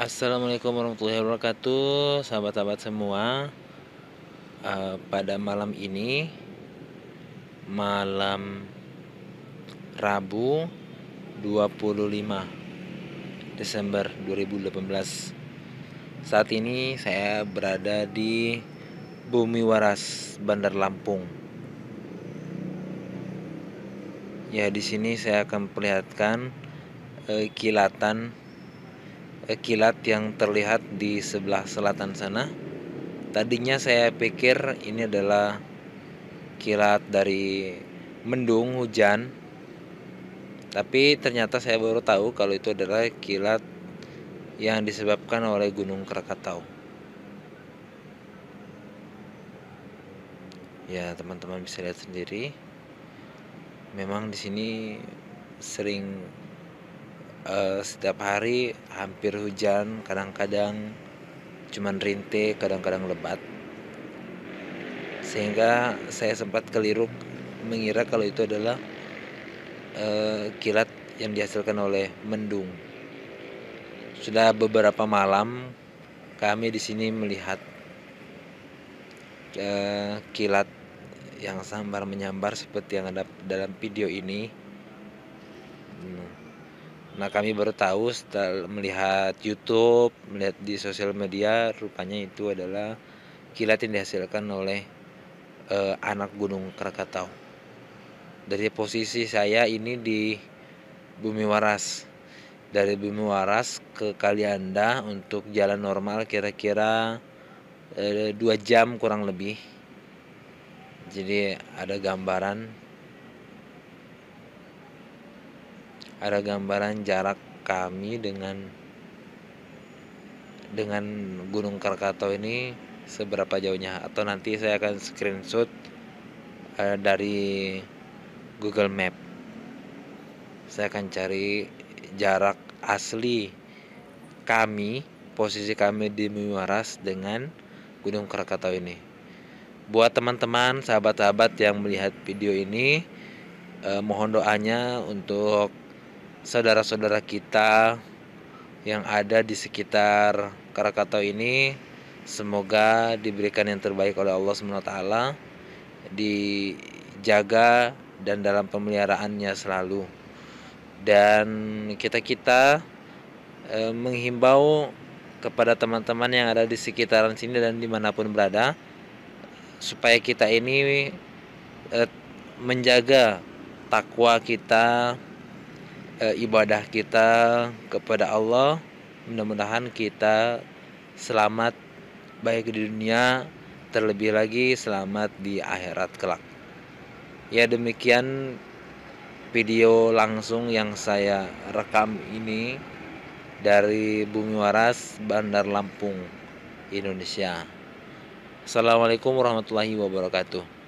Assalamualaikum warahmatullahi wabarakatuh, sahabat-sahabat semua. Uh, pada malam ini, malam Rabu 25 Desember 2018. Saat ini saya berada di Bumi Waras, Bandar Lampung. Ya, di sini saya akan perlihatkan uh, kilatan kilat yang terlihat di sebelah selatan sana. Tadinya saya pikir ini adalah kilat dari mendung hujan. Tapi ternyata saya baru tahu kalau itu adalah kilat yang disebabkan oleh Gunung Krakatau. Ya, teman-teman bisa lihat sendiri. Memang di sini sering uh, setiap hari hampir hujan kadang-kadang cuman rintik kadang-kadang lebat sehingga saya sempat keliru mengira kalau itu adalah uh, kilat yang dihasilkan oleh mendung sudah beberapa malam kami di sini melihat uh, kilat yang sambar menyambar seperti yang ada dalam video ini Nah kami baru tahu setelah melihat YouTube, melihat di sosial media, rupanya itu adalah kilat yang dihasilkan oleh e, anak gunung Krakatau. Dari posisi saya ini di Bumi Waras, dari Bumi Waras ke Kalianda untuk jalan normal kira-kira eh, dua -kira, jam kurang lebih. Jadi ada gambaran ada gambaran jarak kami dengan dengan Gunung Krakatau ini seberapa jauhnya atau nanti saya akan screenshot uh, dari Google Map saya akan cari jarak asli kami posisi kami di Muaras dengan Gunung Krakatau ini buat teman-teman sahabat-sahabat yang melihat video ini eh, mohon doanya untuk saudara-saudara kita yang ada di sekitar Krakatau ini semoga diberikan yang terbaik oleh Allah SWT dijaga dan dalam pemeliharaannya selalu dan kita-kita e, menghimbau kepada teman-teman yang ada di sekitaran sini dan dimanapun berada supaya kita ini e, menjaga takwa kita e, ibadah kita kepada Allah. Mudah-mudahan kita selamat baik di dunia, terlebih lagi selamat di akhirat kelak. Ya demikian video langsung yang saya rekam ini dari Bumi Waras, Bandar Lampung, Indonesia. Assalamualaikum warahmatullahi wabarakatuh.